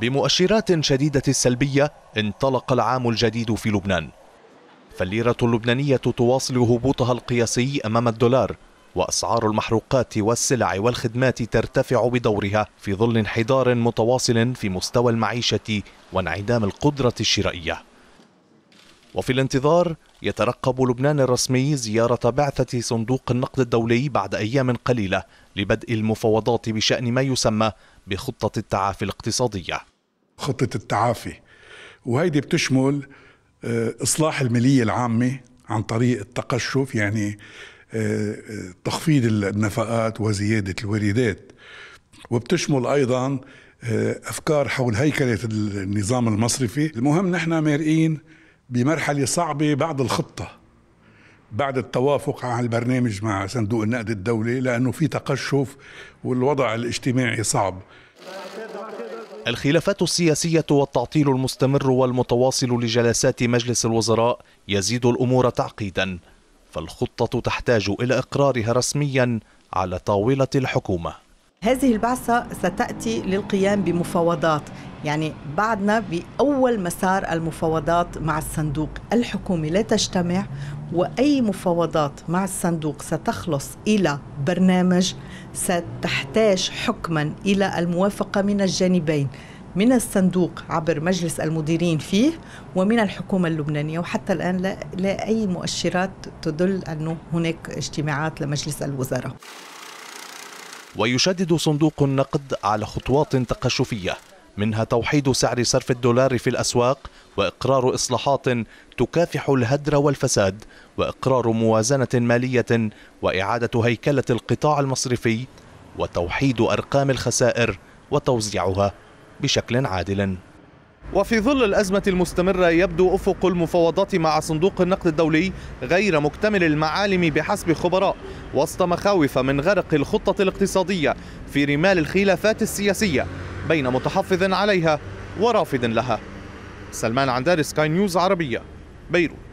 بمؤشرات شديدة السلبية انطلق العام الجديد في لبنان فالليرة اللبنانية تواصل هبوطها القياسي أمام الدولار وأسعار المحروقات والسلع والخدمات ترتفع بدورها في ظل انحدار متواصل في مستوى المعيشة وانعدام القدرة الشرائية وفي الانتظار يترقب لبنان الرسمي زيارة بعثة صندوق النقد الدولي بعد أيام قليلة لبدء المفاوضات بشأن ما يسمى بخطة التعافي الاقتصادية خطة التعافي وهيدي بتشمل آه، إصلاح المالية العامة عن طريق التقشف يعني آه، آه، تخفيض النفقات وزيادة الواردات وبتشمل أيضا أفكار حول هيكلة النظام المصرفي المهم نحن مارقين بمرحلة صعبة بعد الخطة بعد التوافق على البرنامج مع صندوق النقد الدولي لأنه في تقشف والوضع الاجتماعي صعب الخلافات السياسية والتعطيل المستمر والمتواصل لجلسات مجلس الوزراء يزيد الأمور تعقيدا فالخطة تحتاج إلى إقرارها رسميا على طاولة الحكومة هذه البعثة ستأتي للقيام بمفاوضات يعني بعدنا بأول مسار المفاوضات مع الصندوق الحكومي لا تجتمع وأي مفاوضات مع الصندوق ستخلص إلى برنامج ستحتاج حكما إلى الموافقة من الجانبين من الصندوق عبر مجلس المديرين فيه ومن الحكومة اللبنانية وحتى الآن لا, لا أي مؤشرات تدل أنه هناك اجتماعات لمجلس الوزراء ويشدد صندوق النقد على خطوات تقشفيه منها توحيد سعر صرف الدولار في الأسواق وإقرار إصلاحات تكافح الهدر والفساد وإقرار موازنة مالية وإعادة هيكلة القطاع المصرفي وتوحيد أرقام الخسائر وتوزيعها بشكل عادل وفي ظل الأزمة المستمرة يبدو أفق المفاوضات مع صندوق النقد الدولي غير مكتمل المعالم بحسب خبراء وسط مخاوف من غرق الخطة الاقتصادية في رمال الخلافات السياسية بين متحفظ عليها ورافض لها سلمان عندار سكاي نيوز عربية بيروت